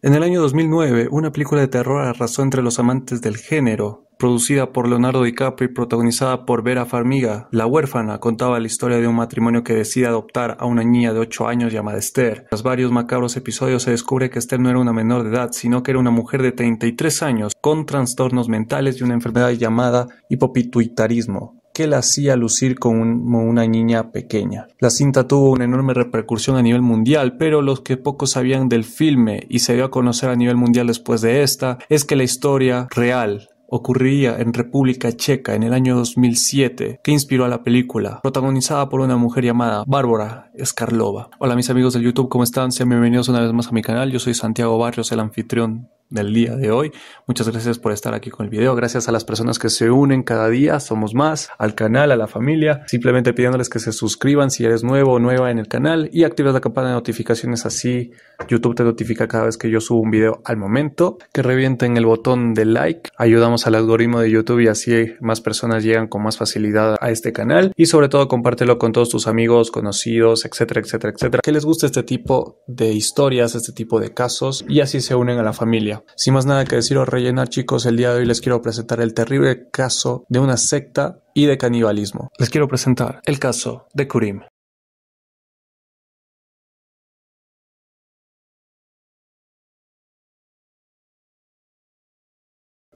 En el año 2009, una película de terror arrasó entre los amantes del género. Producida por Leonardo DiCaprio y protagonizada por Vera Farmiga, La huérfana contaba la historia de un matrimonio que decide adoptar a una niña de 8 años llamada Esther. Tras varios macabros episodios se descubre que Esther no era una menor de edad, sino que era una mujer de 33 años con trastornos mentales y una enfermedad llamada hipopituitarismo que la hacía lucir como, una niña pequeña. La cinta tuvo una enorme repercusión a nivel mundial, pero los que pocos sabían del filme y se dio a conocer a nivel mundial después de esta es que la historia real ocurría en República Checa en el año 2007, que inspiró a la película, protagonizada por una mujer llamada Bárbara Escarlova. Hola mis amigos del YouTube, ¿cómo están? Sean bienvenidos una vez más a mi canal, yo soy Santiago Barrios, el anfitrión del día de hoy. Muchas gracias por estar aquí con el video. Gracias a las personas que se unen cada día. Somos más al canal, a la familia. Simplemente pidiéndoles que se suscriban si eres nuevo o nueva en el canal y actives la campana de notificaciones. Así YouTube te notifica cada vez que yo subo un video al momento. Que revienten el botón de like. Ayudamos al algoritmo de YouTube y así más personas llegan con más facilidad a este canal. Y sobre todo compártelo con todos tus amigos, conocidos, etcétera, etcétera, etcétera. Que les guste este tipo de historias, este tipo de casos y así se unen a la familia. Sin más nada que decir o rellenar chicos, el día de hoy les quiero presentar el terrible caso de una secta y de canibalismo. Les quiero presentar el caso de Kurim.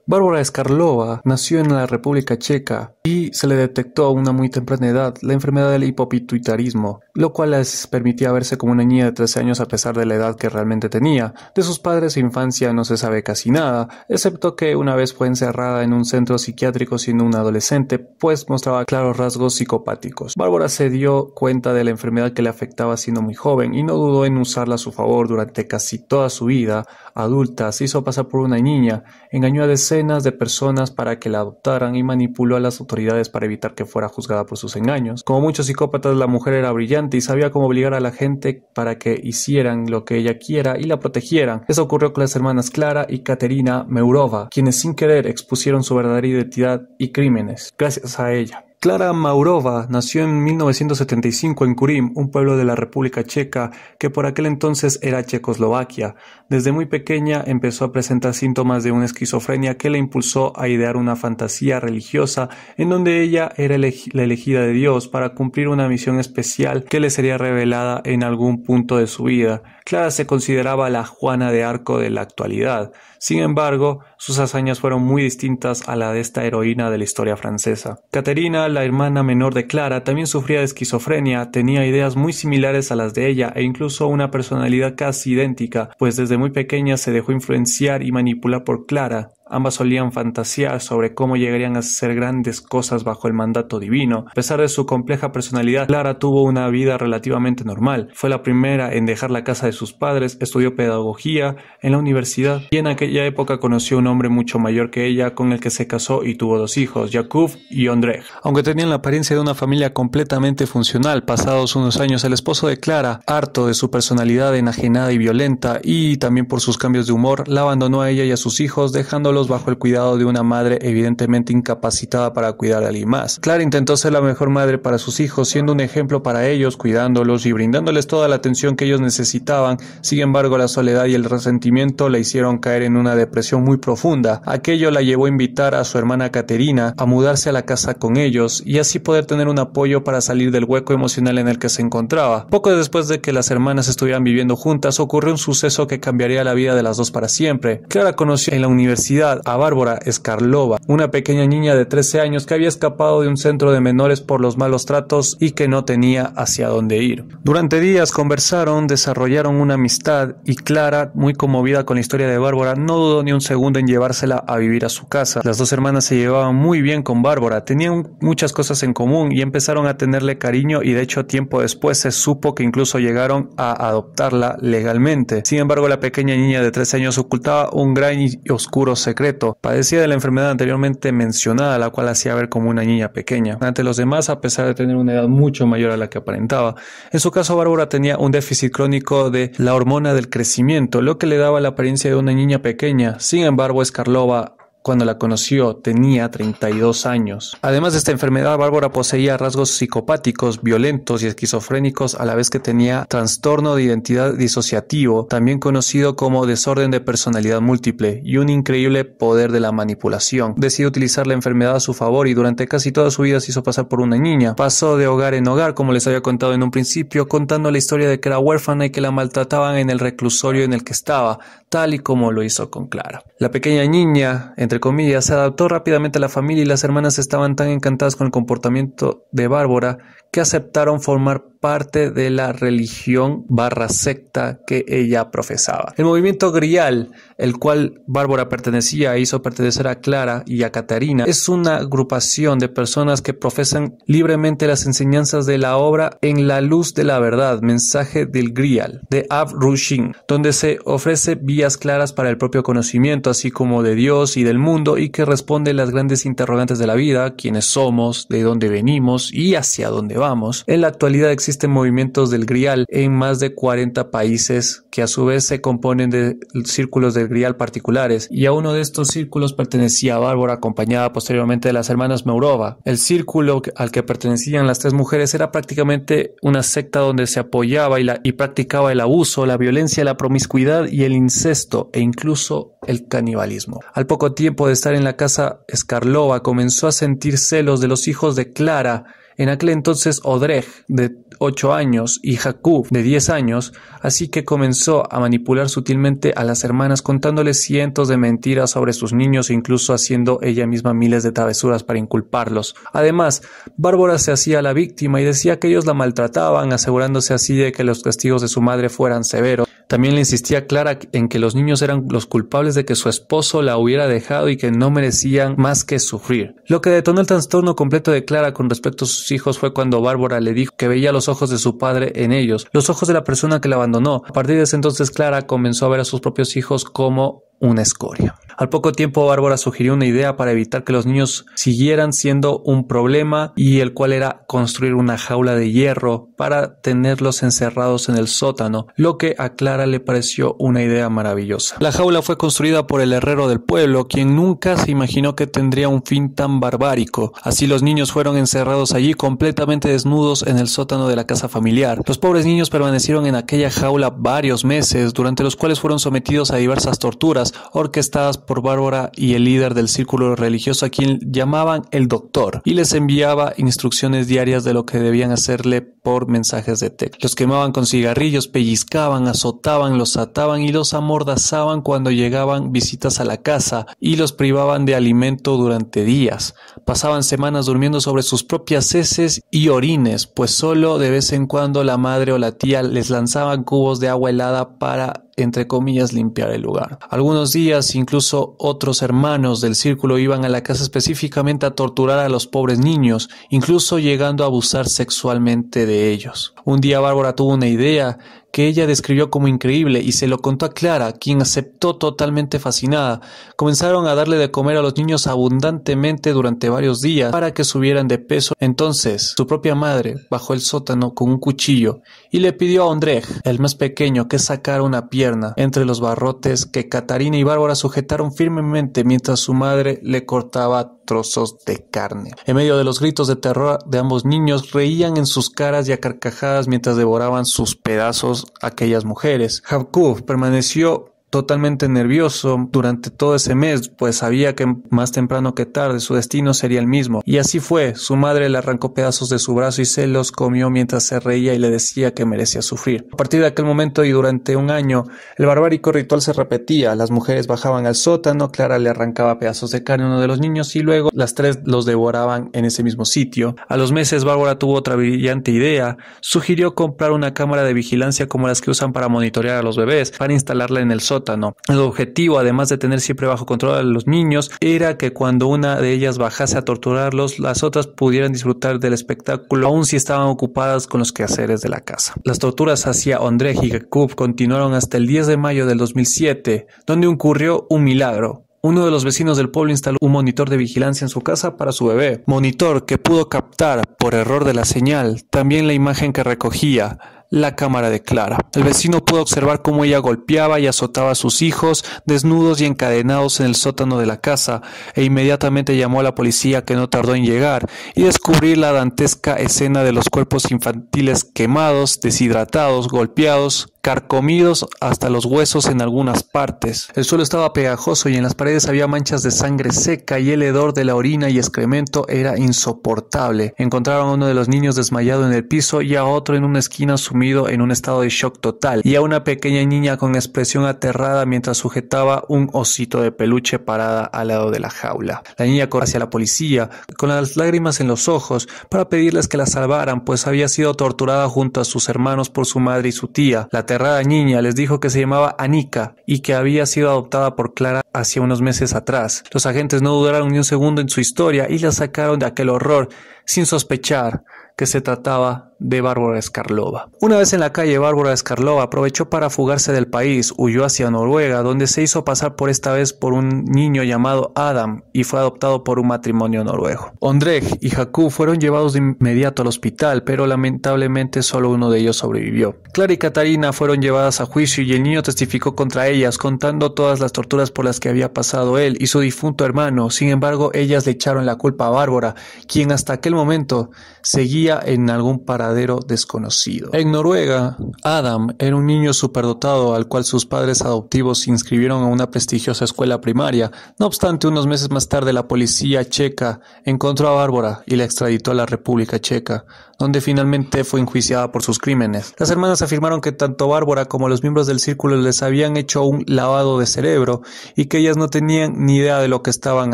Bárbara Escarlova nació en la República Checa y se le detectó a una muy temprana edad la enfermedad del hipopituitarismo, lo cual les permitía verse como una niña de 13 años a pesar de la edad que realmente tenía. De sus padres e infancia no se sabe casi nada, excepto que una vez fue encerrada en un centro psiquiátrico siendo una adolescente, pues mostraba claros rasgos psicopáticos. Bárbara se dio cuenta de la enfermedad que le afectaba siendo muy joven y no dudó en usarla a su favor durante casi toda su vida, adulta se hizo pasar por una niña, engañó a decenas de personas para que la adoptaran y manipuló a las autoridades para evitar que fuera juzgada por sus engaños. Como muchos psicópatas, la mujer era brillante y sabía cómo obligar a la gente para que hicieran lo que ella quiera y la protegieran. Eso ocurrió con las hermanas Clara y Caterina Meurova, quienes sin querer expusieron su verdadera identidad y crímenes gracias a ella. Clara Maurova nació en 1975 en Kurim, un pueblo de la República Checa que por aquel entonces era Checoslovaquia. Desde muy pequeña empezó a presentar síntomas de una esquizofrenia que la impulsó a idear una fantasía religiosa en donde ella era la elegida de Dios para cumplir una misión especial que le sería revelada en algún punto de su vida. Clara se consideraba la Juana de Arco de la actualidad. Sin embargo, sus hazañas fueron muy distintas a la de esta heroína de la historia francesa. Caterina, la hermana menor de Clara, también sufría de esquizofrenia, tenía ideas muy similares a las de ella e incluso una personalidad casi idéntica, pues desde muy pequeña se dejó influenciar y manipular por Clara, Ambas solían fantasear sobre cómo llegarían a hacer grandes cosas bajo el mandato divino. A pesar de su compleja personalidad, Clara tuvo una vida relativamente normal. Fue la primera en dejar la casa de sus padres, estudió pedagogía en la universidad y en aquella época conoció a un hombre mucho mayor que ella con el que se casó y tuvo dos hijos, Jakub y Ondrej. Aunque tenían la apariencia de una familia completamente funcional, pasados unos años el esposo de Clara, harto de su personalidad enajenada y violenta y también por sus cambios de humor, la abandonó a ella y a sus hijos dejándolos bajo el cuidado de una madre evidentemente incapacitada para cuidar a alguien más. Clara intentó ser la mejor madre para sus hijos, siendo un ejemplo para ellos, cuidándolos y brindándoles toda la atención que ellos necesitaban. Sin embargo, la soledad y el resentimiento la hicieron caer en una depresión muy profunda. Aquello la llevó a invitar a su hermana Caterina a mudarse a la casa con ellos y así poder tener un apoyo para salir del hueco emocional en el que se encontraba. Poco después de que las hermanas estuvieran viviendo juntas, ocurrió un suceso que cambiaría la vida de las dos para siempre. Clara conoció en la universidad a Bárbara Escarlova, una pequeña niña de 13 años que había escapado de un centro de menores por los malos tratos y que no tenía hacia dónde ir. Durante días conversaron, desarrollaron una amistad y Clara, muy conmovida con la historia de Bárbara, no dudó ni un segundo en llevársela a vivir a su casa. Las dos hermanas se llevaban muy bien con Bárbara, tenían muchas cosas en común y empezaron a tenerle cariño y de hecho tiempo después se supo que incluso llegaron a adoptarla legalmente. Sin embargo, la pequeña niña de 13 años ocultaba un gran y oscuro secreto padecía de la enfermedad anteriormente mencionada, la cual hacía ver como una niña pequeña ante los demás a pesar de tener una edad mucho mayor a la que aparentaba. En su caso, Bárbara tenía un déficit crónico de la hormona del crecimiento, lo que le daba la apariencia de una niña pequeña. Sin embargo, Escarlova cuando la conoció tenía 32 años. Además de esta enfermedad, Bárbara poseía rasgos psicopáticos, violentos y esquizofrénicos, a la vez que tenía trastorno de identidad disociativo, también conocido como desorden de personalidad múltiple, y un increíble poder de la manipulación. Decidió utilizar la enfermedad a su favor y durante casi toda su vida se hizo pasar por una niña. Pasó de hogar en hogar, como les había contado en un principio, contando la historia de que era huérfana y que la maltrataban en el reclusorio en el que estaba, tal y como lo hizo con Clara. La pequeña niña, entre se adaptó rápidamente a la familia y las hermanas estaban tan encantadas con el comportamiento de Bárbara que aceptaron formar parte de la religión barra secta que ella profesaba. El movimiento grial, el cual Bárbara pertenecía e hizo pertenecer a Clara y a Catarina, es una agrupación de personas que profesan libremente las enseñanzas de la obra en la luz de la verdad, mensaje del grial, de Av Rushin, donde se ofrece vías claras para el propio conocimiento, así como de Dios y del mundo, y que responde las grandes interrogantes de la vida, quiénes somos, de dónde venimos y hacia dónde vamos en la actualidad existen movimientos del grial en más de 40 países que a su vez se componen de círculos del grial particulares y a uno de estos círculos pertenecía Bárbara acompañada posteriormente de las hermanas Meurova. El círculo al que pertenecían las tres mujeres era prácticamente una secta donde se apoyaba y, y practicaba el abuso, la violencia, la promiscuidad y el incesto e incluso el canibalismo. Al poco tiempo de estar en la casa Escarlova comenzó a sentir celos de los hijos de Clara en aquel entonces Odrej, de ocho años, y Jacob, de diez años, así que comenzó a manipular sutilmente a las hermanas contándoles cientos de mentiras sobre sus niños e incluso haciendo ella misma miles de travesuras para inculparlos. Además, Bárbara se hacía la víctima y decía que ellos la maltrataban, asegurándose así de que los castigos de su madre fueran severos. También le insistía Clara en que los niños eran los culpables de que su esposo la hubiera dejado y que no merecían más que sufrir. Lo que detonó el trastorno completo de Clara con respecto a sus hijos fue cuando Bárbara le dijo que veía los ojos de su padre en ellos, los ojos de la persona que la abandonó. A partir de ese entonces Clara comenzó a ver a sus propios hijos como una escoria. Al poco tiempo, Bárbara sugirió una idea para evitar que los niños siguieran siendo un problema y el cual era construir una jaula de hierro para tenerlos encerrados en el sótano, lo que a Clara le pareció una idea maravillosa. La jaula fue construida por el herrero del pueblo, quien nunca se imaginó que tendría un fin tan barbárico. Así los niños fueron encerrados allí completamente desnudos en el sótano de la casa familiar. Los pobres niños permanecieron en aquella jaula varios meses, durante los cuales fueron sometidos a diversas torturas, orquestadas por Bárbara y el líder del círculo religioso a quien llamaban el doctor y les enviaba instrucciones diarias de lo que debían hacerle por mensajes de texto. Los quemaban con cigarrillos, pellizcaban, azotaban, los ataban y los amordazaban cuando llegaban visitas a la casa y los privaban de alimento durante días. Pasaban semanas durmiendo sobre sus propias heces y orines, pues solo de vez en cuando la madre o la tía les lanzaban cubos de agua helada para entre comillas, limpiar el lugar. Algunos días incluso otros hermanos del círculo iban a la casa específicamente a torturar a los pobres niños, incluso llegando a abusar sexualmente de ellos. Un día Bárbara tuvo una idea que ella describió como increíble y se lo contó a Clara, quien aceptó totalmente fascinada. Comenzaron a darle de comer a los niños abundantemente durante varios días para que subieran de peso. Entonces, su propia madre bajó el sótano con un cuchillo y le pidió a Andrej, el más pequeño, que sacara una pierna entre los barrotes que Catarina y Bárbara sujetaron firmemente mientras su madre le cortaba trozos de carne. En medio de los gritos de terror de ambos niños, reían en sus caras y a carcajadas mientras devoraban sus pedazos aquellas mujeres. Jacob permaneció totalmente nervioso durante todo ese mes, pues sabía que más temprano que tarde su destino sería el mismo. Y así fue, su madre le arrancó pedazos de su brazo y se los comió mientras se reía y le decía que merecía sufrir. A partir de aquel momento y durante un año, el barbárico ritual se repetía, las mujeres bajaban al sótano, Clara le arrancaba pedazos de carne a uno de los niños y luego las tres los devoraban en ese mismo sitio. A los meses Bárbara tuvo otra brillante idea, sugirió comprar una cámara de vigilancia como las que usan para monitorear a los bebés, para instalarla en el sótano el objetivo, además de tener siempre bajo control a los niños, era que cuando una de ellas bajase a torturarlos, las otras pudieran disfrutar del espectáculo, aun si estaban ocupadas con los quehaceres de la casa. Las torturas hacia André Higakub continuaron hasta el 10 de mayo del 2007, donde ocurrió un milagro. Uno de los vecinos del pueblo instaló un monitor de vigilancia en su casa para su bebé, monitor que pudo captar, por error de la señal, también la imagen que recogía, la cámara de Clara. el vecino pudo observar cómo ella golpeaba y azotaba a sus hijos, desnudos y encadenados en el sótano de la casa, e inmediatamente llamó a la policía que no tardó en llegar y descubrir la dantesca escena de los cuerpos infantiles quemados, deshidratados, golpeados, carcomidos hasta los huesos en algunas partes. El suelo estaba pegajoso y en las paredes había manchas de sangre seca y el hedor de la orina y excremento era insoportable. Encontraron a uno de los niños desmayado en el piso y a otro en una esquina sumido en un estado de shock total y a una pequeña niña con expresión aterrada mientras sujetaba un osito de peluche parada al lado de la jaula. La niña corrió hacia la policía con las lágrimas en los ojos para pedirles que la salvaran pues había sido torturada junto a sus hermanos por su madre y su tía. La aterrada niña les dijo que se llamaba Anika y que había sido adoptada por Clara hacia unos meses atrás. Los agentes no dudaron ni un segundo en su historia y la sacaron de aquel horror sin sospechar que se trataba de Bárbara Escarlova. Una vez en la calle, Bárbara Escarlova aprovechó para fugarse del país, huyó hacia Noruega, donde se hizo pasar por esta vez por un niño llamado Adam y fue adoptado por un matrimonio noruego. Ondrej y Jakub fueron llevados de inmediato al hospital, pero lamentablemente solo uno de ellos sobrevivió. Clara y Katarina fueron llevadas a juicio y el niño testificó contra ellas, contando todas las torturas por las que había pasado él y su difunto hermano. Sin embargo, ellas le echaron la culpa a Bárbara, quien hasta aquel momento seguía en algún paradero desconocido. En Noruega, Adam era un niño superdotado al cual sus padres adoptivos se inscribieron a una prestigiosa escuela primaria. No obstante, unos meses más tarde la policía checa encontró a Bárbara y la extraditó a la República Checa donde finalmente fue enjuiciada por sus crímenes. Las hermanas afirmaron que tanto Bárbara como los miembros del círculo les habían hecho un lavado de cerebro y que ellas no tenían ni idea de lo que estaban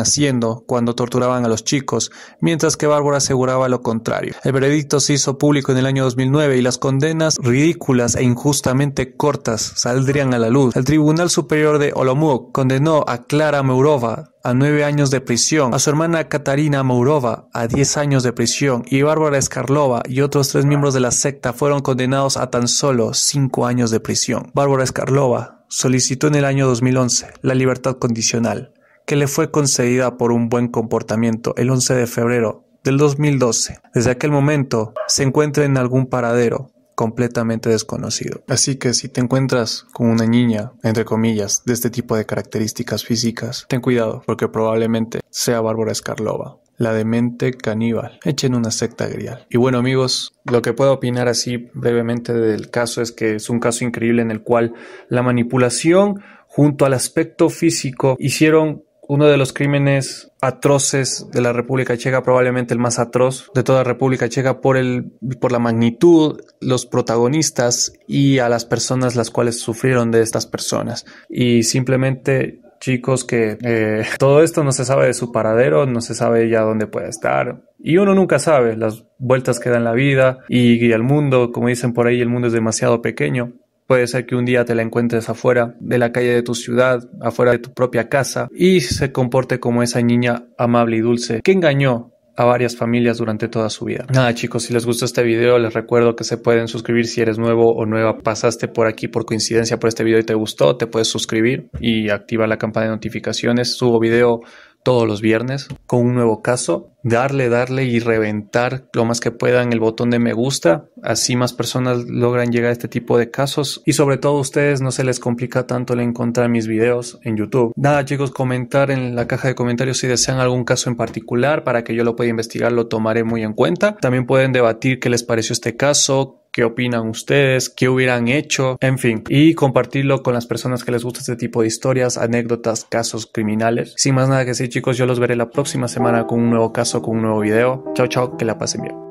haciendo cuando torturaban a los chicos, mientras que Bárbara aseguraba lo contrario. El veredicto se hizo público en el año 2009 y las condenas ridículas e injustamente cortas saldrían a la luz. El Tribunal Superior de Olomouc condenó a Clara Meurova a nueve años de prisión, a su hermana Katarina Mourova a diez años de prisión y Bárbara Escarlova y otros tres miembros de la secta fueron condenados a tan solo cinco años de prisión. Bárbara Escarlova solicitó en el año 2011 la libertad condicional, que le fue concedida por un buen comportamiento el 11 de febrero del 2012. Desde aquel momento se encuentra en algún paradero completamente desconocido. Así que si te encuentras con una niña, entre comillas, de este tipo de características físicas, ten cuidado porque probablemente sea Bárbara Escarlova la demente caníbal, hecha en una secta grial. Y bueno amigos, lo que puedo opinar así brevemente del caso es que es un caso increíble en el cual la manipulación junto al aspecto físico hicieron uno de los crímenes atroces de la República Checa, probablemente el más atroz de toda la República Checa por, el, por la magnitud, los protagonistas y a las personas las cuales sufrieron de estas personas. Y simplemente chicos que eh, todo esto no se sabe de su paradero, no se sabe ya dónde puede estar. Y uno nunca sabe las vueltas que da la vida y, y el mundo, como dicen por ahí, el mundo es demasiado pequeño Puede ser que un día te la encuentres afuera de la calle de tu ciudad, afuera de tu propia casa, y se comporte como esa niña amable y dulce que engañó a varias familias durante toda su vida. Nada chicos, si les gustó este video les recuerdo que se pueden suscribir si eres nuevo o nueva, pasaste por aquí por coincidencia por este video y te gustó, te puedes suscribir y activar la campana de notificaciones, subo video todos los viernes con un nuevo caso. Darle, darle y reventar lo más que puedan el botón de me gusta. Así más personas logran llegar a este tipo de casos. Y sobre todo a ustedes no se les complica tanto el encontrar mis videos en YouTube. Nada chicos, comentar en la caja de comentarios si desean algún caso en particular para que yo lo pueda investigar, lo tomaré muy en cuenta. También pueden debatir qué les pareció este caso, qué opinan ustedes, qué hubieran hecho, en fin, y compartirlo con las personas que les gusta este tipo de historias, anécdotas, casos criminales. Sin más nada que decir chicos, yo los veré la próxima semana con un nuevo caso, con un nuevo video. Chao, chao, que la pasen bien.